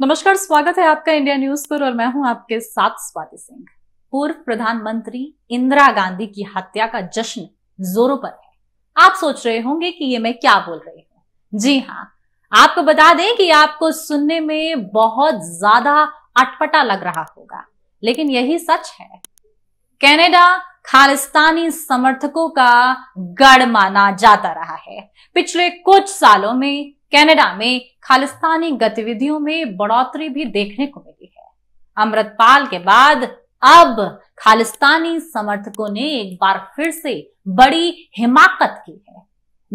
नमस्कार स्वागत है आपका इंडिया न्यूज पर और मैं हूं आपके साथ स्वाति सिंह पूर्व प्रधानमंत्री इंदिरा गांधी की हत्या का जश्न जोरों पर है आप सोच रहे होंगे कि ये मैं क्या बोल रही हूँ जी हाँ आपको बता दें कि आपको सुनने में बहुत ज्यादा अटपटा लग रहा होगा लेकिन यही सच है कनाडा खालिस्तानी समर्थकों का गढ़ माना जाता रहा है पिछले कुछ सालों में कनाडा में खालिस्तानी गतिविधियों में बढ़ोतरी भी देखने को मिली है अमृतपाल के बाद अब खालिस्तानी समर्थकों ने एक बार फिर से बड़ी हिमाकत की है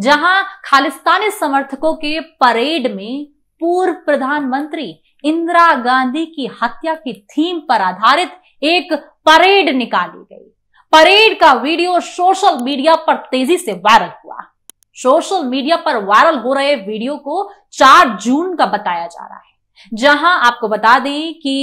जहां खालिस्तानी समर्थकों के परेड में पूर्व प्रधानमंत्री इंदिरा गांधी की हत्या की थीम पर आधारित एक परेड निकाली गई परेड का वीडियो सोशल मीडिया पर तेजी से वायरल हुआ सोशल मीडिया पर वायरल हो रहे वीडियो को 4 जून का बताया जा रहा है जहां आपको बता दें कि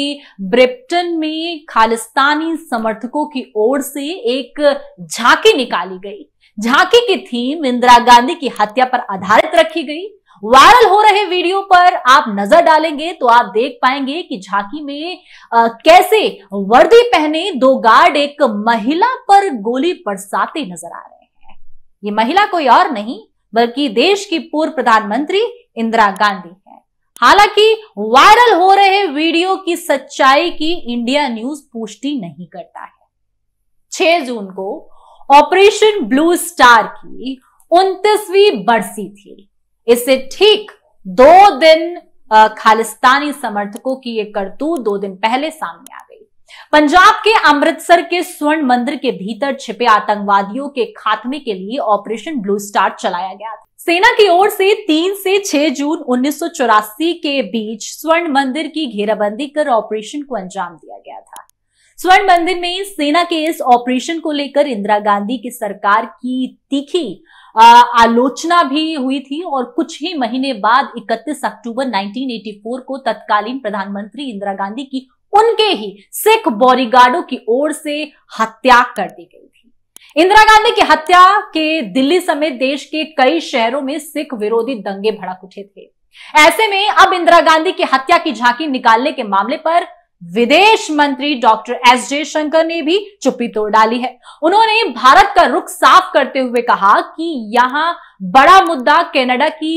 ब्रिप्टन में खालिस्तानी समर्थकों की ओर से एक झांकी निकाली गई झांकी की थीम इंदिरा गांधी की हत्या पर आधारित रखी गई वायरल हो रहे वीडियो पर आप नजर डालेंगे तो आप देख पाएंगे कि झांकी में आ, कैसे वर्दी पहने दो गार्ड एक महिला पर गोली बरसाते नजर आ रहे हैं ये महिला कोई और नहीं बल्कि देश की पूर्व प्रधानमंत्री इंदिरा गांधी है हालांकि वायरल हो रहे वीडियो की सच्चाई की इंडिया न्यूज पुष्टि नहीं करता है 6 जून को ऑपरेशन ब्लू स्टार की उनतीसवीं बरसी थी इससे ठीक दो दिन खालिस्तानी समर्थकों की यह करतूत दो दिन पहले सामने आ पंजाब के अमृतसर के स्वर्ण मंदिर के भीतर छिपे आतंकवादियों के खात्मे के लिए ऑपरेशन ब्लू स्टार चलाया गया था सेना की ओर से 3 से 6 जून उन्नीस के बीच स्वर्ण मंदिर की घेराबंदी कर ऑपरेशन को अंजाम दिया गया था स्वर्ण मंदिर में सेना के इस ऑपरेशन को लेकर इंदिरा गांधी की सरकार की तीखी आलोचना भी हुई थी और कुछ ही महीने बाद 31 अक्टूबर 1984 को तत्कालीन प्रधानमंत्री इंदिरा गांधी की उनके ही सिख बॉडीगार्डों की ओर से हत्या कर दी गई थी इंदिरा गांधी की हत्या के दिल्ली समेत देश के कई शहरों में सिख विरोधी दंगे भड़क उठे थे ऐसे में अब इंदिरा गांधी की हत्या की झांकी निकालने के मामले पर विदेश मंत्री डॉक्टर एस जयशंकर ने भी चुप्पी तोड़ डाली है उन्होंने भारत का रुख साफ करते हुए कहा कि यहां बड़ा मुद्दा कनाडा की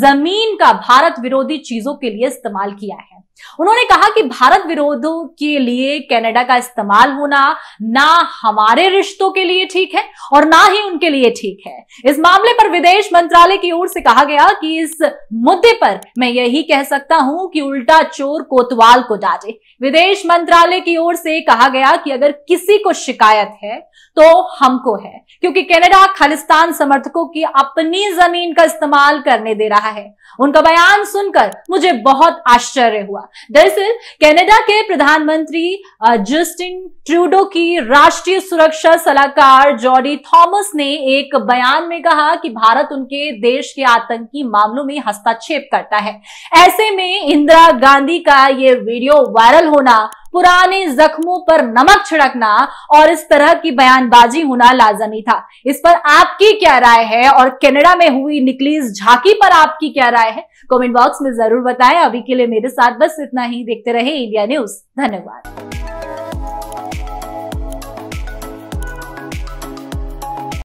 जमीन का भारत विरोधी चीजों के लिए इस्तेमाल किया है उन्होंने कहा कि भारत विरोधों के लिए कनाडा का इस्तेमाल होना ना हमारे रिश्तों के लिए ठीक है और ना ही उनके लिए ठीक है इस मामले पर विदेश मंत्रालय की ओर से कहा गया कि इस मुद्दे पर मैं यही कह सकता हूं कि उल्टा चोर कोतवाल को डाटे विदेश मंत्रालय की ओर से कहा गया कि अगर किसी को शिकायत है तो हमको है क्योंकि कनाडा खालिस्तान समर्थकों की अपनी जमीन का इस्तेमाल करने दे रहा है उनका बयान सुनकर मुझे बहुत आश्चर्य हुआ दरअसल कनाडा के प्रधानमंत्री जस्टिन ट्रूडो की राष्ट्रीय सुरक्षा सलाहकार जॉडी थॉमस ने एक बयान में कहा कि भारत उनके देश के आतंकी मामलों में हस्तक्षेप करता है ऐसे में इंदिरा गांधी का यह वीडियो वायरल होना पुराने जख्मों पर नमक छिड़कना और इस तरह की बयानबाजी होना लाजमी था इस पर आपकी क्या राय है और कनाडा में हुई निकली इस झांकी पर आपकी क्या राय है कमेंट बॉक्स में जरूर बताएं अभी के लिए मेरे साथ बस इतना ही देखते रहे इंडिया न्यूज धन्यवाद